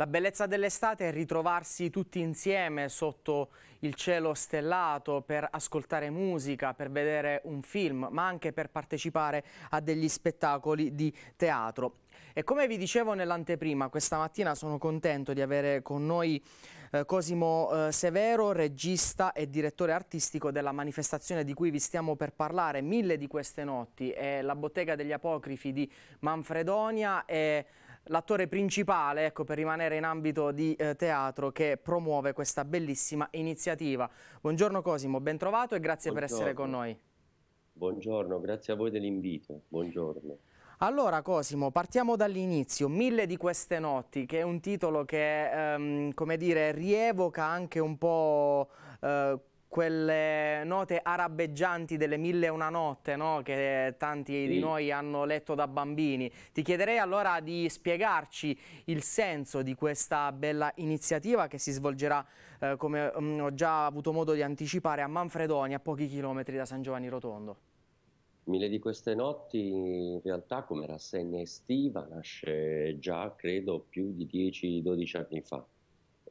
La bellezza dell'estate è ritrovarsi tutti insieme sotto il cielo stellato per ascoltare musica, per vedere un film, ma anche per partecipare a degli spettacoli di teatro. E come vi dicevo nell'anteprima, questa mattina sono contento di avere con noi eh, Cosimo eh, Severo, regista e direttore artistico della manifestazione di cui vi stiamo per parlare, Mille di queste notti, è la bottega degli apocrifi di Manfredonia e l'attore principale, ecco, per rimanere in ambito di eh, teatro, che promuove questa bellissima iniziativa. Buongiorno Cosimo, ben trovato e grazie Buongiorno. per essere con noi. Buongiorno, grazie a voi dell'invito. Buongiorno. Allora Cosimo, partiamo dall'inizio, Mille di queste notti, che è un titolo che, ehm, come dire, rievoca anche un po' eh, quelle note arabeggianti delle mille e una notte no? che tanti sì. di noi hanno letto da bambini. Ti chiederei allora di spiegarci il senso di questa bella iniziativa che si svolgerà, eh, come mh, mm, ho già avuto modo di anticipare, a Manfredoni, a pochi chilometri da San Giovanni Rotondo. Mille di queste notti in realtà come rassegna estiva nasce già credo più di 10-12 anni fa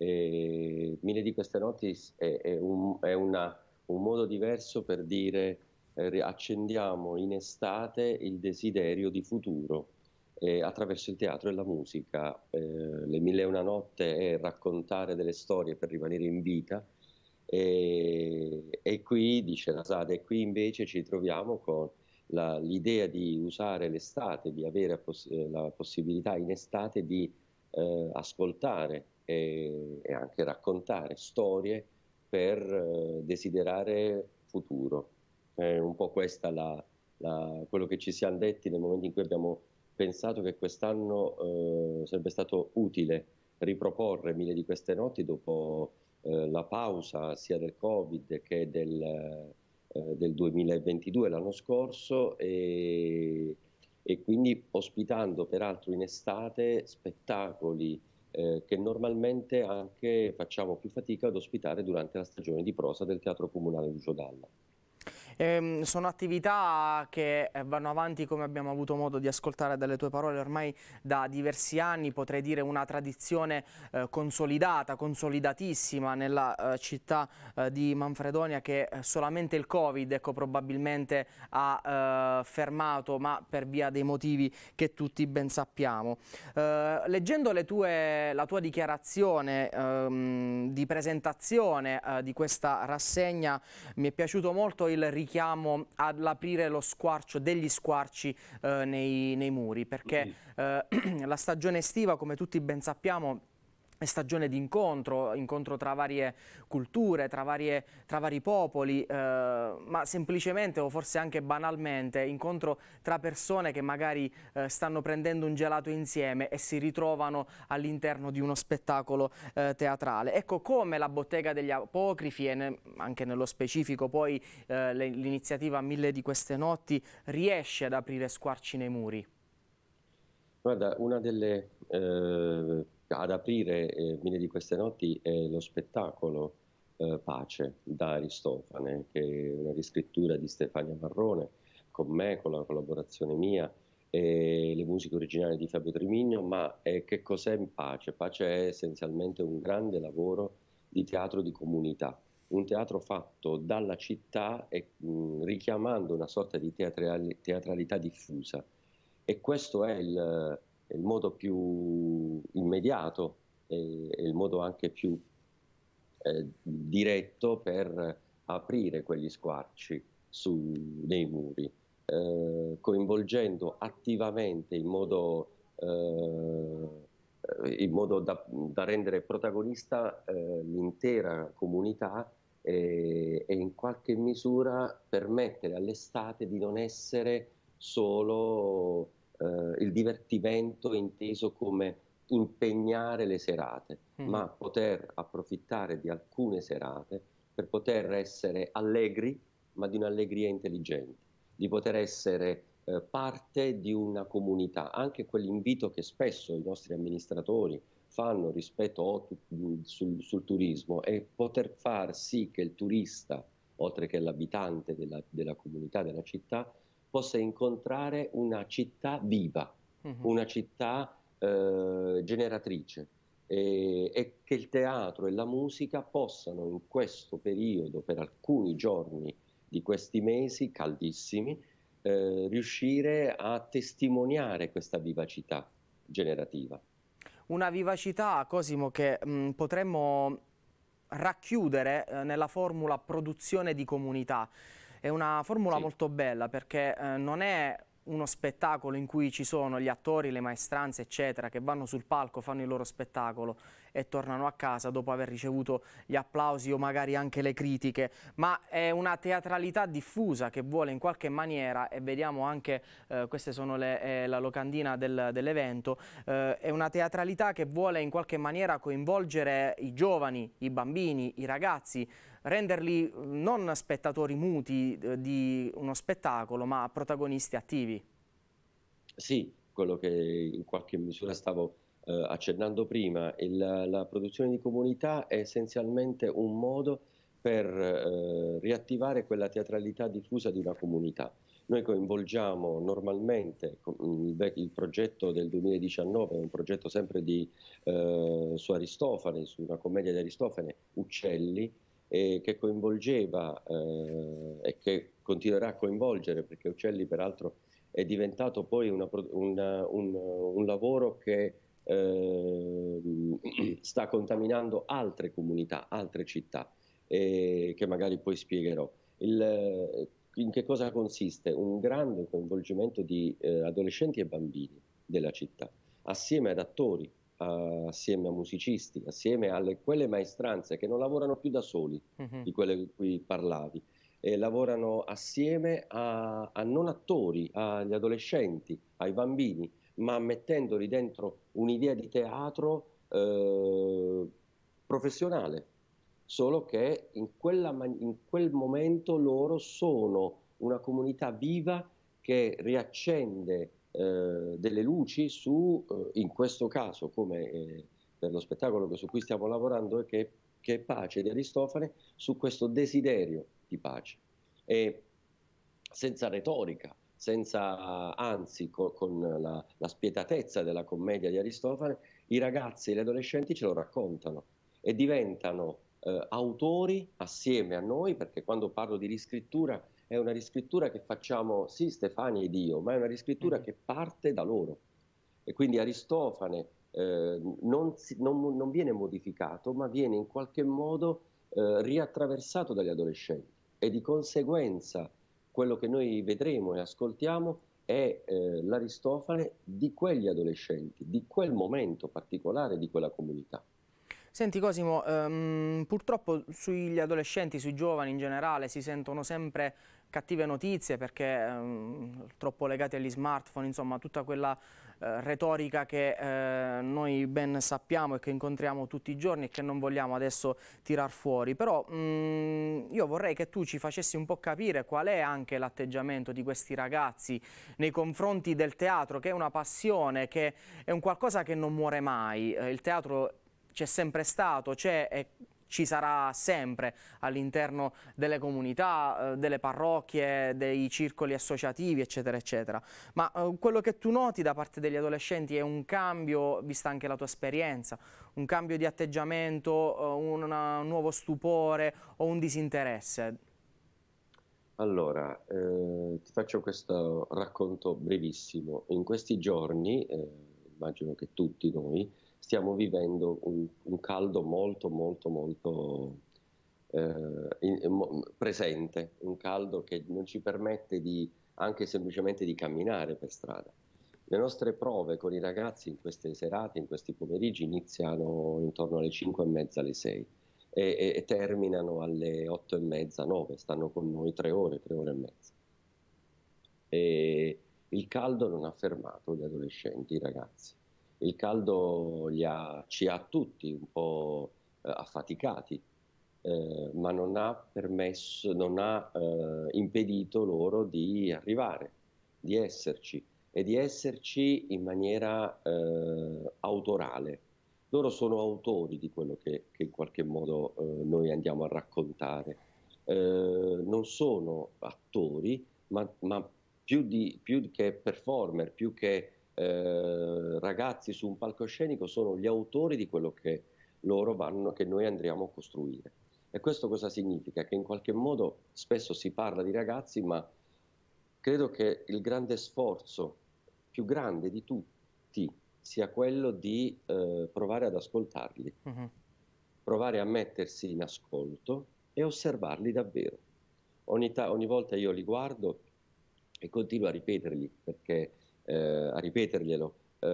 e Mille di queste notti è, è, un, è una, un, modo diverso per dire eh, accendiamo in estate il desiderio di futuro eh, attraverso il teatro e la musica. Eh, le Mille e una notte è raccontare delle storie per rimanere in vita e, e qui, dice Nasade, e qui invece ci troviamo con la, l'idea di usare l'estate, di avere la eh, possibilità in estate di eh, ascoltare e, e anche raccontare storie per eh, desiderare futuro. È un po' questo quello che ci siamo detti nel momento in cui abbiamo pensato che quest'anno eh, sarebbe stato utile riproporre mille di queste notti dopo eh, la pausa sia del Covid che del, eh, del 2022 l'anno scorso e, e, quindi ospitando peraltro in estate spettacoli eh, che normalmente anche facciamo più fatica ad ospitare durante la stagione di prosa del Teatro Comunale di Giodalla. Ehm, sono attività che eh, vanno avanti come abbiamo avuto modo di ascoltare dalle tue parole ormai da diversi anni, potrei dire una tradizione eh, consolidata, consolidatissima nella eh, città eh, di Manfredonia che eh, solamente il Covid ecco, probabilmente ha eh, fermato ma per via dei motivi che tutti ben sappiamo. leggendo tue, la tua dichiarazione ehm, di presentazione di questa rassegna mi è piaciuto molto il richiamo richiamo all'aprire lo squarcio, degli squarci eh, nei, nei, muri, perché eh, la stagione estiva, come tutti ben sappiamo, stagione di incontro, incontro tra varie culture, tra, varie, tra vari popoli, eh, ma semplicemente o forse anche banalmente, incontro tra persone che magari eh, stanno prendendo un gelato insieme e si ritrovano all'interno di uno spettacolo eh, teatrale. Ecco come la bottega degli apocrifi e ne, anche nello specifico poi eh, l'iniziativa Mille di queste notti riesce ad aprire squarci nei muri. Guarda, una delle eh, ad aprire eh, Mille di queste notti è lo spettacolo eh, Pace da Aristofane, che è una riscrittura di Stefania Marrone, con me, con la collaborazione mia, e le musiche originali di Fabio Trimigno, ma eh, che cos'è Pace? Pace è essenzialmente un grande lavoro di teatro di comunità, un teatro fatto dalla città e mh, richiamando una sorta di teatrali, teatralità diffusa. E questo è il è il modo più immediato e il modo anche più eh, diretto per aprire quegli squarci su, nei muri, eh, coinvolgendo attivamente in modo, eh, in modo da, da, rendere protagonista eh, l'intera comunità e, e, in qualche misura permettere all'estate di non essere solo eh, il divertimento inteso come impegnare le serate, mm. ma poter approfittare di alcune serate per poter essere allegri, ma di un'allegria intelligente, di poter essere eh, parte di una comunità, anche quell'invito che spesso i nostri amministratori fanno rispetto tu mm, sul, sul, turismo è poter far sì che il turista, oltre che l'abitante della, della comunità, della città, possa incontrare una città viva, uh mhm. -huh. una città eh, generatrice e, e, che il teatro e la musica possano in questo periodo, per alcuni giorni di questi mesi caldissimi, eh, riuscire a testimoniare questa vivacità generativa. Una vivacità, Cosimo, che mh, mm, potremmo racchiudere eh, nella formula produzione di comunità. È una formula sì. molto bella perché eh, non è uno spettacolo in cui ci sono gli attori, le maestranze, eccetera, che vanno sul palco, fanno il loro spettacolo e tornano a casa dopo aver ricevuto gli applausi o magari anche le critiche, ma è una teatralità diffusa che vuole in qualche maniera, e vediamo anche, eh, queste sono le, eh, la locandina del, dell'evento, eh, è una teatralità che vuole in qualche maniera coinvolgere i giovani, i bambini, i ragazzi, renderli mm, non spettatori muti eh, di uno spettacolo, ma protagonisti attivi. Sì, quello che in qualche misura stavo eh, accennando prima, il, la produzione di comunità è essenzialmente un modo per eh, riattivare quella teatralità diffusa di una comunità. Noi coinvolgiamo normalmente il, il progetto del 2019, un progetto sempre di, eh, su Aristofane, su una commedia di Aristofane, Uccelli, eh, che coinvolgeva eh, e che continuerà a coinvolgere, perché Uccelli peraltro è diventato poi una, una, un, un lavoro che eh, sta contaminando altre comunità, altre città, eh, che magari poi spiegherò. Il, eh, in che cosa consiste? Un grande coinvolgimento di eh, adolescenti e bambini della città, assieme ad attori, a, assieme a musicisti, assieme a quelle maestranze che non lavorano più da soli, uh-huh. di quelle di cui parlavi, e lavorano assieme a, a non attori, agli adolescenti, ai bambini, ma mettendoli dentro un'idea di teatro eh, professionale, solo che in, quella, in quel momento loro sono una comunità viva che riaccende eh, delle luci su, eh, in questo caso, come eh, per lo spettacolo su cui stiamo lavorando, che, che, è Pace di Aristofane, su questo desiderio di pace. E senza retorica, senza anzi con, con la, la, spietatezza della commedia di Aristofane, i ragazzi e gli adolescenti ce lo raccontano e diventano eh, autori assieme a noi, perché quando parlo di riscrittura è una riscrittura che facciamo, sì Stefani ed io, ma è una riscrittura mm. che parte da loro. E quindi Aristofane eh, non, si, non, non, viene modificato, ma viene in qualche modo eh, riattraversato dagli adolescenti e di conseguenza quello che noi vedremo e ascoltiamo è eh, l'Aristofane di quegli adolescenti, di quel momento particolare, di quella comunità. Senti Cosimo, ehm, purtroppo sugli adolescenti, sui giovani in generale si sentono sempre cattive notizie perché ehm, troppo legati agli smartphone, insomma tutta quella eh, retorica che eh, noi ben sappiamo e che incontriamo tutti i giorni e che non vogliamo adesso tirar fuori, però mh, mm, io vorrei che tu ci facessi un po' capire qual è anche l'atteggiamento di questi ragazzi nei confronti del teatro, che è una passione, che è un qualcosa che non muore mai, eh, il teatro c'è sempre stato, c'è ci sarà sempre all'interno delle comunità, eh, delle parrocchie, dei circoli associativi, eccetera, eccetera. Ma eh, quello che tu noti da parte degli adolescenti è un cambio, vista anche la tua esperienza, un cambio di atteggiamento, eh, un nuovo stupore o un disinteresse? Allora, eh, ti faccio questo racconto brevissimo. In questi giorni, eh, immagino che tutti noi, stiamo vivendo un, un caldo molto, molto, molto eh, in, presente, un caldo che non ci permette di, anche semplicemente di camminare per strada. Le nostre prove con i ragazzi in queste serate, in questi pomeriggi, iniziano intorno alle 5 e mezza, alle 6 e, e, e terminano alle 8 e mezza, 9, stanno con noi 3 ore, 3 ore e mezza. E il caldo non ha fermato gli adolescenti, i ragazzi il caldo ha, ci ha tutti un po' eh, affaticati, eh, ma non ha permesso, non ha eh, impedito loro di arrivare, di esserci e di esserci in maniera eh, autorale. Loro sono autori di quello che, che in qualche modo eh, noi andiamo a raccontare. Eh, non sono attori, ma, ma più, di, più, che performer, più che eh, ragazzi su un palcoscenico sono gli autori di quello che loro vanno, che noi andremo a costruire. E questo cosa significa? Che in qualche modo spesso si parla di ragazzi, ma credo che il grande sforzo più grande di tutti sia quello di eh, provare ad ascoltarli, uh-huh. provare a mettersi in ascolto e osservarli davvero. Ogni, ta- ogni volta io li guardo e continuo a ripetergli perché eh, a ripeterglielo, eh,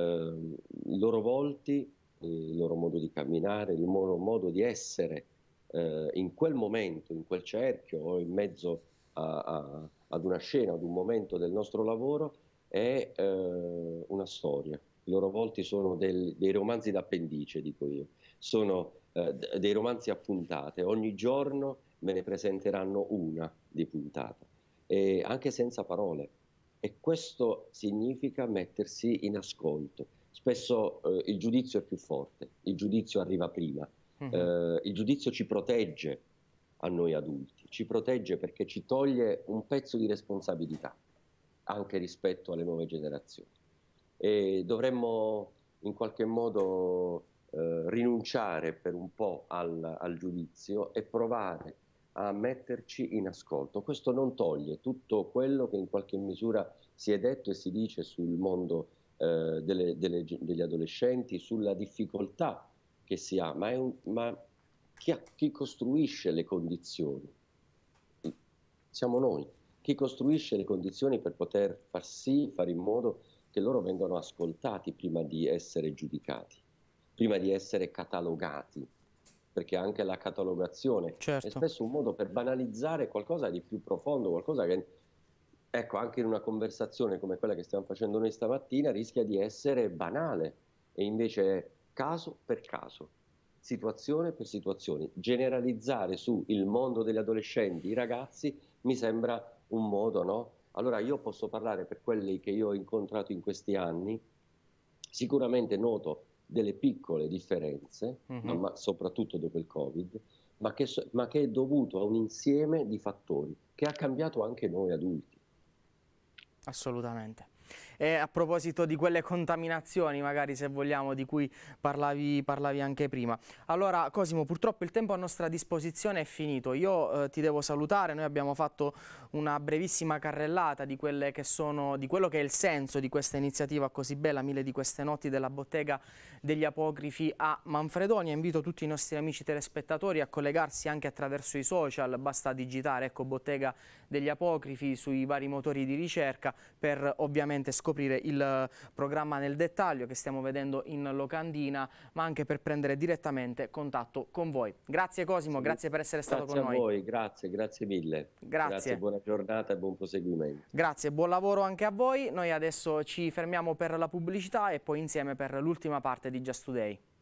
i loro volti, il loro modo di camminare, il loro modo di essere eh, in quel momento, in quel cerchio o in mezzo a, a, ad una scena, ad un momento del nostro lavoro, è eh, una storia. I loro volti sono del, dei romanzi d'appendice, dico io, sono eh, dei romanzi a puntate, ogni giorno me ne presenteranno una di puntata, e anche senza parole, e questo significa mettersi in ascolto. Spesso eh, il giudizio è più forte, il giudizio arriva prima, uh-huh. eh, il giudizio ci protegge a noi adulti, ci protegge perché ci toglie un pezzo di responsabilità anche rispetto alle nuove generazioni e dovremmo in qualche modo eh, rinunciare per un po' al, al giudizio e provare a metterci in ascolto. Questo non toglie tutto quello che in qualche misura si è detto e si dice sul mondo eh, delle, delle, degli adolescenti, sulla difficoltà che si ha, ma, un, ma chi, ha, chi costruisce le condizioni? Siamo noi. Chi costruisce le condizioni per poter far sì, fare in modo che loro vengano ascoltati prima di essere giudicati, prima di essere catalogati perché anche la catalogazione certo. è spesso un modo per banalizzare qualcosa di più profondo, qualcosa che ecco, anche in una conversazione come quella che stiamo facendo noi stamattina rischia di essere banale e invece è caso per caso, situazione per situazione. Generalizzare su il mondo degli adolescenti, i ragazzi, mi sembra un modo, no? Allora io posso parlare per quelli che io ho incontrato in questi anni, sicuramente noto delle piccole differenze, mm-hmm. ma soprattutto dopo il Covid, ma che, ma che, è dovuto a un insieme di fattori che ha cambiato anche noi adulti. Assolutamente. E a proposito di quelle contaminazioni, magari se vogliamo, di cui parlavi, parlavi anche prima. Allora Cosimo, purtroppo il tempo a nostra disposizione è finito. Io eh, ti devo salutare, noi abbiamo fatto una brevissima carrellata di, che sono, di quello che è il senso di questa iniziativa così bella, mille di queste notti della bottega degli apocrifi a Manfredonia. Invito tutti i nostri amici telespettatori a collegarsi anche attraverso i social, basta digitare ecco, bottega degli apocrifi sui vari motori di ricerca per ovviamente scoprire scoprire il programma nel dettaglio che stiamo vedendo in locandina, ma anche per prendere direttamente contatto con voi. Grazie Cosimo, grazie per essere stato grazie con noi. Grazie a voi, grazie, grazie mille. Grazie. grazie. Buona giornata e buon proseguimento. Grazie, buon lavoro anche a voi. Noi adesso ci fermiamo per la pubblicità e poi insieme per l'ultima parte di Just Today.